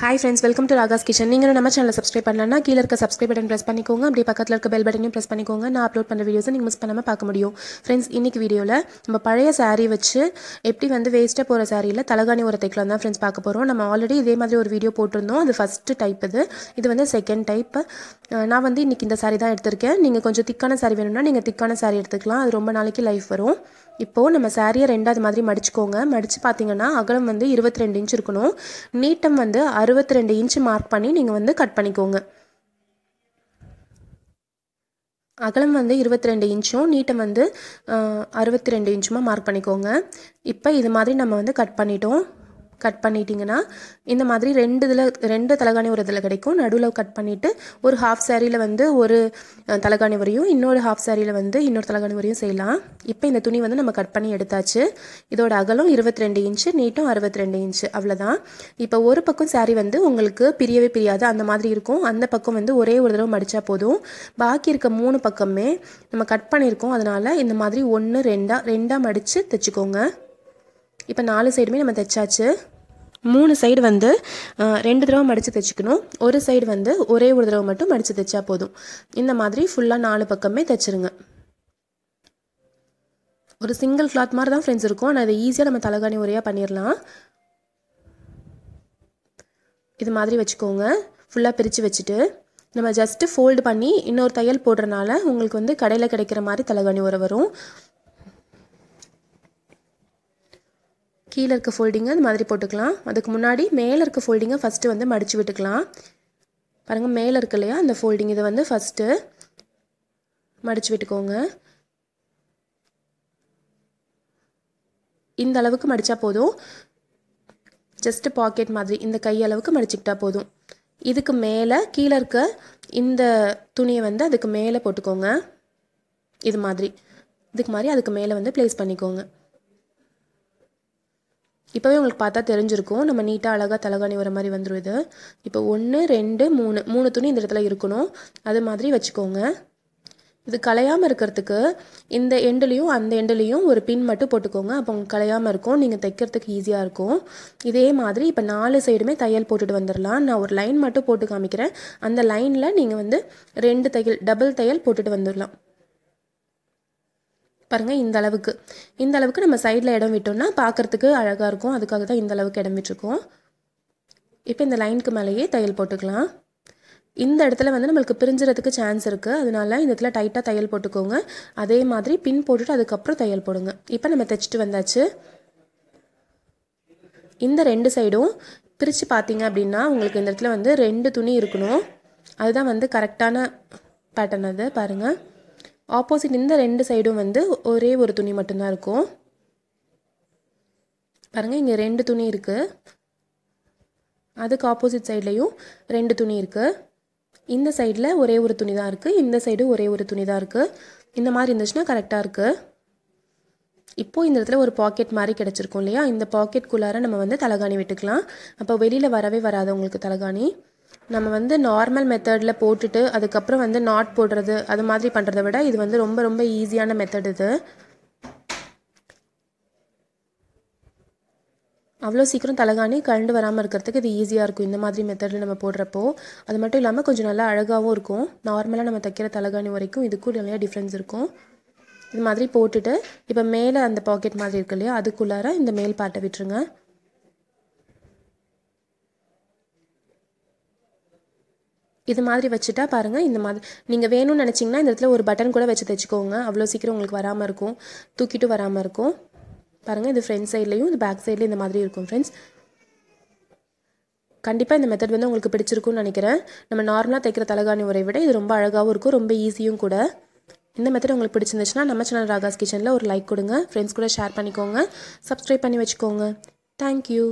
hi friends welcome to Raaga's kitchen நீங்கள் நம்ம சேனலை சப்ஸ்கிரைப் பண்ணலன்னா கீழே இருக்க சப்ஸ்கிரைப் பட்டன் ப்ரெஸ் பண்ணிக்கோங்க அப்படியே பக்கத்தில் இருக்க பெல் பட்டனையும் ப்ரெஸ் பண்ணிக்கோங்க நான் அப்லோட் பண்ண வீடியோஸை நீங்கள் மிஸ் பண்ணாமல் பார்க்க முடியும் ஃப்ரெண்ட்ஸ் இன்றைக்கி வீடியோவில் நம்ம பழைய சாரீ வச்சு எப்படி வந்து வேஸ்ட்டாக போகிற சாரியில் தலகாணி உர தைக்கலாம் தான் ஃப்ரெண்ட்ஸ் பார்க்க போகிறோம் நம்ம ஆல்ரெடி இதே மாதிரி ஒரு வீடியோ போட்டிருந்தோம் அது ஃபஸ்ட்டு டைப் இது இது வந்து செகண்ட் டைப் நான் வந்து இன்றைக்கி இந்த சாரீ தான் எடுத்திருக்கேன் நீங்கள் கொஞ்சம் திக்கான சாரீ வேணும்னா நீங்கள் திக்கான சாரீ எடுத்துக்கலாம் அது ரொம்ப நாளைக்கு லைஃப் வரும் இப்போது நம்ம சாரியை ரெண்டாவது மாதிரி மடிச்சுக்கோங்க மடித்து பார்த்தீங்கன்னா அகலம் வந்து இருபத்தி ரெண்டு இன்ச் இருக்கணும் நீட்டம் வந்து அறுபத்தி ரெண்டு இன்ச்சு மார்க் பண்ணி நீங்கள் வந்து கட் பண்ணிக்கோங்க அகலம் வந்து இருபத்தி ரெண்டு இன்ச்சும் நீட்டம் வந்து அறுபத்தி ரெண்டு இன்ச்சுமா மார்க் பண்ணிக்கோங்க இப்போ இது மாதிரி நம்ம வந்து கட் பண்ணிட்டோம் கட் பண்ணிட்டீங்கன்னா இந்த மாதிரி ரெண்டு இதில் ரெண்டு தலைகாணி ஒரு இதில் கிடைக்கும் நடுவில் கட் பண்ணிவிட்டு ஒரு ஹாஃப் சேரீயில் வந்து ஒரு தலைகாணி வரையும் இன்னொரு ஹாஃப் சேரீயில் வந்து இன்னொரு தலைகாணி வரையும் செய்யலாம் இப்போ இந்த துணி வந்து நம்ம கட் பண்ணி எடுத்தாச்சு இதோட அகலம் இருபத்தி ரெண்டு இன்ச்சு நீட்டும் அறுபத்தி ரெண்டு இன்ச்சு அவ்வளோதான் இப்போ ஒரு பக்கம் சேரீ வந்து உங்களுக்கு பிரியவே பிரியாது அந்த மாதிரி இருக்கும் அந்த பக்கம் வந்து ஒரே ஒரு தடவை மடித்தா போதும் பாக்கி இருக்க மூணு பக்கமே நம்ம கட் பண்ணியிருக்கோம் அதனால் இந்த மாதிரி ஒன்று ரெண்டாக ரெண்டாக மடித்து தைச்சிக்கோங்க இப்போ நாலு சைடுமே நம்ம தைச்சாச்சு மூணு சைடு வந்து ரெண்டு தடவை மடித்து தைச்சிக்கணும் ஒரு சைடு வந்து ஒரே ஒரு தடவை மட்டும் மடித்து தைச்சா போதும் இந்த மாதிரி ஃபுல்லாக நாலு பக்கமே தைச்சிருங்க ஒரு சிங்கிள் கிளாத் மாதிரி தான் ஃப்ரெண்ட்ஸ் இருக்கும் ஆனால் அதை ஈஸியாக நம்ம தலைகாணி உரையாக பண்ணிடலாம் இது மாதிரி வச்சுக்கோங்க ஃபுல்லாக பிரித்து வச்சுட்டு நம்ம ஜஸ்ட்டு ஃபோல்டு பண்ணி இன்னொரு தையல் போடுறனால உங்களுக்கு வந்து கடையில் கிடைக்கிற மாதிரி தலைகாணி உரை வரும் கீழே இருக்க ஃபோல்டிங்கை அது மாதிரி போட்டுக்கலாம் அதுக்கு முன்னாடி மேலே இருக்க ஃபோல்டிங்கை ஃபஸ்ட்டு வந்து மடித்து விட்டுக்கலாம் பாருங்கள் மேலே இருக்கு இல்லையா அந்த ஃபோல்டிங் இதை வந்து ஃபஸ்ட்டு மடித்து விட்டுக்கோங்க இந்த அளவுக்கு மடித்தா போதும் ஜஸ்ட்டு பாக்கெட் மாதிரி இந்த கையளவுக்கு மடிச்சுக்கிட்டா போதும் இதுக்கு மேலே கீழே இருக்க இந்த துணியை வந்து அதுக்கு மேலே போட்டுக்கோங்க இது மாதிரி இதுக்கு மாதிரி அதுக்கு மேலே வந்து ப்ளேஸ் பண்ணிக்கோங்க இப்போவே உங்களுக்கு பார்த்தா தெரிஞ்சிருக்கும் நம்ம நீட்டாக அழகாக தலகாணி வர மாதிரி வந்துடும் இது இப்போ ஒன்று ரெண்டு மூணு மூணு துணி இந்த இடத்துல இருக்கணும் அது மாதிரி வச்சுக்கோங்க இது கலையாமல் இருக்கிறதுக்கு இந்த எண்டுலேயும் அந்த எண்டுலேயும் ஒரு பின் மட்டும் போட்டுக்கோங்க அப்போ உங்களுக்கு கலையாமல் இருக்கும் நீங்கள் தைக்கிறதுக்கு ஈஸியாக இருக்கும் இதே மாதிரி இப்போ நாலு சைடுமே தையல் போட்டுட்டு வந்துடலாம் நான் ஒரு லைன் மட்டும் போட்டு காமிக்கிறேன் அந்த லைனில் நீங்கள் வந்து ரெண்டு தையல் டபுள் தையல் போட்டுட்டு வந்துடலாம் பாருங்கள் இந்த அளவுக்கு இந்த அளவுக்கு நம்ம சைடில் இடம் விட்டோம்னா பார்க்குறதுக்கு அழகாக இருக்கும் அதுக்காக தான் இந்த அளவுக்கு இடம் விட்டுருக்கோம் இப்போ இந்த லைனுக்கு மேலேயே தையல் போட்டுக்கலாம் இந்த இடத்துல வந்து நம்மளுக்கு பிரிஞ்சுறதுக்கு சான்ஸ் இருக்குது அதனால இந்த இடத்துல டைட்டாக தையல் போட்டுக்கோங்க அதே மாதிரி பின் போட்டுட்டு அதுக்கப்புறம் தையல் போடுங்க இப்போ நம்ம தைச்சிட்டு வந்தாச்சு இந்த ரெண்டு சைடும் பிரித்து பார்த்தீங்க அப்படின்னா உங்களுக்கு இந்த இடத்துல வந்து ரெண்டு துணி இருக்கணும் அதுதான் வந்து கரெக்டான பேட்டர்ன் அது பாருங்கள் ஆப்போசிட் இந்த ரெண்டு சைடும் வந்து ஒரே ஒரு துணி மட்டும்தான் இருக்கும் பாருங்கள் இங்கே ரெண்டு துணி இருக்குது அதுக்கு ஆப்போசிட் சைட்லேயும் ரெண்டு துணி இருக்குது இந்த சைடில் ஒரே ஒரு துணி தான் இருக்குது இந்த சைடு ஒரே ஒரு துணி தான் இருக்குது இந்த மாதிரி இருந்துச்சுன்னா கரெக்டாக இருக்குது இப்போது இந்த இடத்துல ஒரு பாக்கெட் மாதிரி கிடச்சிருக்கும் இல்லையா இந்த பாக்கெட்குள்ளார நம்ம வந்து தலகாணி விட்டுக்கலாம் அப்போ வெளியில் வரவே வராது உங்களுக்கு தலகாணி நம்ம வந்து நார்மல் மெத்தடில் போட்டுட்டு அதுக்கப்புறம் வந்து நாட் போடுறது அது மாதிரி பண்ணுறத விட இது வந்து ரொம்ப ரொம்ப ஈஸியான மெத்தட் இது அவ்வளோ சீக்கிரம் தலகாணி கழண்டு வராமல் இருக்கிறதுக்கு இது ஈஸியாக இருக்கும் இந்த மாதிரி மெத்தடில் நம்ம போடுறப்போ அது மட்டும் இல்லாமல் கொஞ்சம் நல்லா அழகாகவும் இருக்கும் நார்மலாக நம்ம தைக்கிற தலகாணி வரைக்கும் இதுக்கும் நிறையா டிஃப்ரென்ஸ் இருக்கும் இது மாதிரி போட்டுட்டு இப்போ மேலே அந்த பாக்கெட் மாதிரி இருக்கு இல்லையா அதுக்குள்ளார இந்த மேல் பாட்டை விட்டுருங்க இது மாதிரி வச்சுட்டா பாருங்கள் இந்த மாதிரி நீங்கள் வேணும்னு நினச்சிங்கன்னா இந்த இடத்துல ஒரு பட்டன் கூட வச்சு தைச்சிக்கோங்க அவ்வளோ சீக்கிரம் உங்களுக்கு வராமல் இருக்கும் தூக்கிட்டு வராமல் இருக்கும் பாருங்கள் இது ஃப்ரண்ட் சைட்லேயும் இது பேக் சைட்லேயும் இந்த மாதிரி இருக்கும் ஃப்ரெண்ட்ஸ் கண்டிப்பாக இந்த மெத்தட் வந்து உங்களுக்கு பிடிச்சிருக்கும்னு நினைக்கிறேன் நம்ம நார்மலாக தைக்கிற தலைகாணி உரை விட இது ரொம்ப அழகாகவும் இருக்கும் ரொம்ப ஈஸியும் கூட இந்த மெத்தட் உங்களுக்கு பிடிச்சிருந்துச்சுன்னா நம்ம சேனல் ராகாஸ் கிச்சனில் ஒரு லைக் கொடுங்க ஃப்ரெண்ட்ஸ் கூட ஷேர் பண்ணிக்கோங்க சப்ஸ்கிரைப் பண்ணி வச்சுக்கோங்க தேங்க்யூ